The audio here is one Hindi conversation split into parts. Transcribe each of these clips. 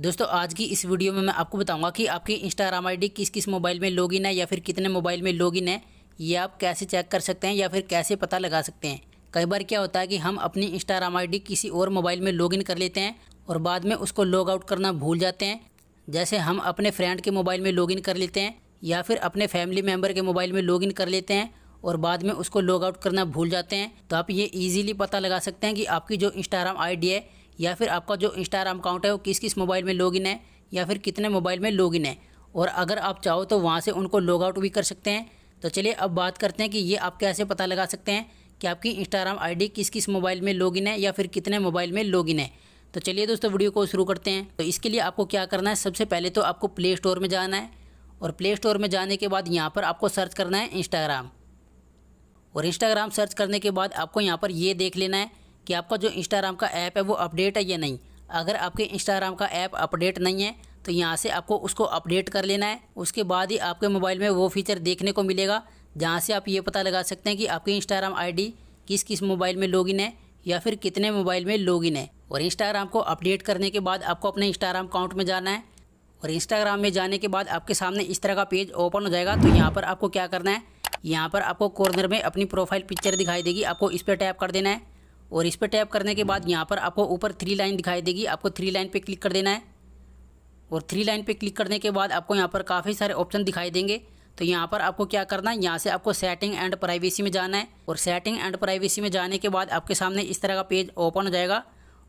दोस्तों आज की इस वीडियो में मैं आपको बताऊंगा कि आपकी इंस्टाग्राम आईडी किस किस मोबाइल में लॉगिन है या फिर कितने मोबाइल में लॉगिन है ये आप कैसे चेक कर सकते हैं या फिर कैसे पता लगा सकते हैं कई बार क्या होता है कि हम अपनी इंस्टाग्राम आईडी किसी और मोबाइल में लॉगिन कर लेते हैं और बाद में उसको लॉग आउट करना भूल जाते हैं जैसे हम अपने फ्रेंड के मोबाइल में लॉगिन कर लेते हैं या फिर अपने फैमिली मेम्बर के मोबाइल में लॉगिन कर लेते हैं और बाद में उसको लॉग आउट करना भूल जाते हैं तो आप ये ईजिली पता लगा सकते हैं कि आपकी जो इंस्टाग्राम आई है या फिर आपका जो इंस्टाग्राम अकाउंट है वो किस किस मोबाइल में लॉगिन है या फिर कितने मोबाइल में लॉगिन है और अगर आप चाहो तो वहाँ से उनको लॉग आउट भी कर सकते हैं तो चलिए अब बात करते हैं कि ये आप कैसे पता लगा सकते हैं कि आपकी इंस्टाग्राम आईडी किस किस मोबाइल में लॉगिन है या फिर कितने मोबाइल में लॉगिन है तो चलिए दोस्तों वीडियो को शुरू करते हैं तो इसके लिए आपको क्या करना है सबसे पहले तो आपको प्ले स्टोर में जाना है और प्ले स्टोर में जाने के बाद यहाँ पर आपको सर्च करना है इंस्टाग्राम और इंस्टाग्राम सर्च करने के बाद आपको यहाँ पर ये देख लेना है कि आपका जो इंस्टाग्राम का ऐप है वो अपडेट है या नहीं अगर आपके इंस्टाग्राम का ऐप अपडेट नहीं है तो यहाँ से आपको उसको अपडेट कर लेना है उसके बाद ही आपके मोबाइल में वो फीचर देखने को मिलेगा जहाँ से आप ये पता लगा सकते हैं कि आपकी इंस्टाग्राम आईडी किस किस मोबाइल में लॉगिन है या फिर कितने मोबाइल में लॉगिन है और इंस्टाग्राम को अपडेट करने के बाद आपको अपने इंस्टाग्राम अकाउंट में जाना है और इंस्टाग्राम में जाने के बाद आपके सामने इस तरह का पेज ओपन हो जाएगा तो यहाँ पर आपको क्या करना है यहाँ पर आपको कॉर्नर में अपनी प्रोफाइल पिक्चर दिखाई देगी आपको इस पर टैप कर देना है और इस पर टैप करने के बाद यहाँ पर आपको ऊपर थ्री लाइन दिखाई देगी आपको थ्री लाइन पर क्लिक कर देना है और थ्री लाइन पर क्लिक करने के बाद आपको यहाँ पर काफ़ी सारे ऑप्शन दिखाई देंगे तो यहाँ पर आपको क्या करना है यहाँ से आपको सेटिंग एंड प्राइवेसी में जाना है और सेटिंग एंड प्राइवेसी में जाने के बाद आपके सामने इस तरह का पेज ओपन हो जाएगा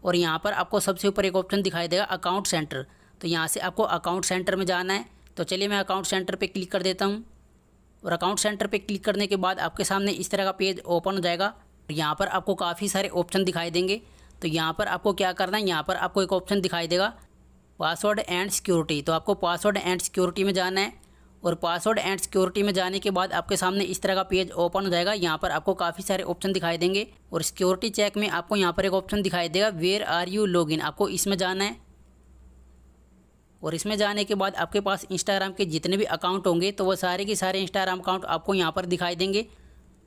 और यहाँ पर आपको सबसे ऊपर एक ऑप्शन दिखाई देगा अकाउंट सेंटर तो यहाँ से आपको अकाउंट सेंटर में जाना है तो चलिए मैं अकाउंट सेंटर पर क्लिक कर देता हूँ और अकाउंट सेंटर पर क्लिक करने के बाद आपके सामने इस तरह का पेज ओपन हो जाएगा यहाँ पर आपको काफ़ी सारे ऑप्शन दिखाई देंगे तो यहाँ पर आपको क्या करना है यहाँ पर आपको एक ऑप्शन दिखाई देगा पासवर्ड एंड सिक्योरिटी तो आपको पासवर्ड एंड सिक्योरिटी में जाना है और पासवर्ड एंड सिक्योरिटी में जाने के बाद आपके सामने इस तरह का पेज ओपन हो जाएगा यहाँ पर आपको काफ़ी सारे ऑप्शन दिखाई देंगे और सिक्योरिटी चेक में आपको यहाँ पर एक ऑप्शन दिखाई देगा where are you log in आपको इसमें जाना है और इसमें जाने के बाद आपके पास इंस्टाग्राम के जितने भी अकाउंट होंगे तो वो सारे के सारे इंस्टाग्राम अकाउंट आपको यहाँ पर दिखाई देंगे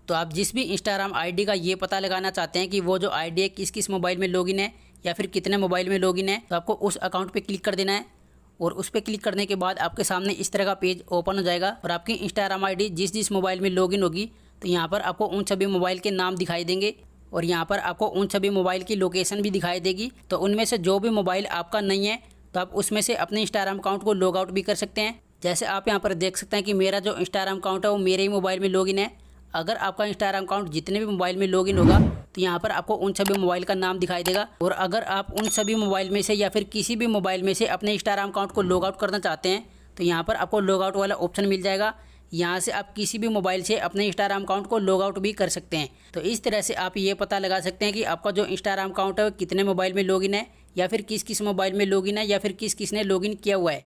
तो आप जिस भी इंस्टाग्राम आईडी का ये पता लगाना चाहते हैं कि वो जो आईडी है किस किस मोबाइल में लॉगिन है या फिर कितने मोबाइल में लॉगिन है तो आपको उस अकाउंट पे क्लिक कर देना है और उस पर क्लिक करने के बाद आपके सामने इस तरह का पेज ओपन हो जाएगा और आपकी इंस्टाग्राम आई जिस जिस मोबाइल में लॉगिन होगी तो यहाँ पर आपको उन सभी मोबाइल के नाम दिखाई देंगे और यहाँ पर आपको उन सभी मोबाइल की लोकेशन भी दिखाई देगी तो उनमें से जो भी मोबाइल आपका नहीं है तो आप उसमें से अपने इंस्टाग्राम अकाउंट को लॉग आउट भी कर सकते हैं जैसे आप यहाँ पर देख सकते हैं कि मेरा जो इंस्टाग्राम अकाउंट है वो मेरे ही मोबाइल में लॉगिन है अगर आपका इंस्टाग्राम अकाउंट जितने भी मोबाइल में लॉगिन होगा तो यहाँ पर आपको उन सभी मोबाइल का नाम दिखाई देगा और अगर आप उन सभी मोबाइल में से या फिर किसी भी मोबाइल में से अपने इंस्टाग्राम अकाउंट को लॉग आउट करना चाहते हैं तो यहाँ पर आपको लॉग आउट वाला ऑप्शन मिल जाएगा यहाँ से आप किसी भी मोबाइल से अपने इंस्टाग्राम अकाउंट को लॉग आउट भी कर सकते हैं तो इस तरह से आप ये पता लगा सकते हैं कि आपका जो इंस्टाग्राम अकाउंट है कितने मोबाइल में लॉगिन है या फिर किस किस मोबाइल में लॉगिन है या फिर किस किसने लॉगिन किया हुआ है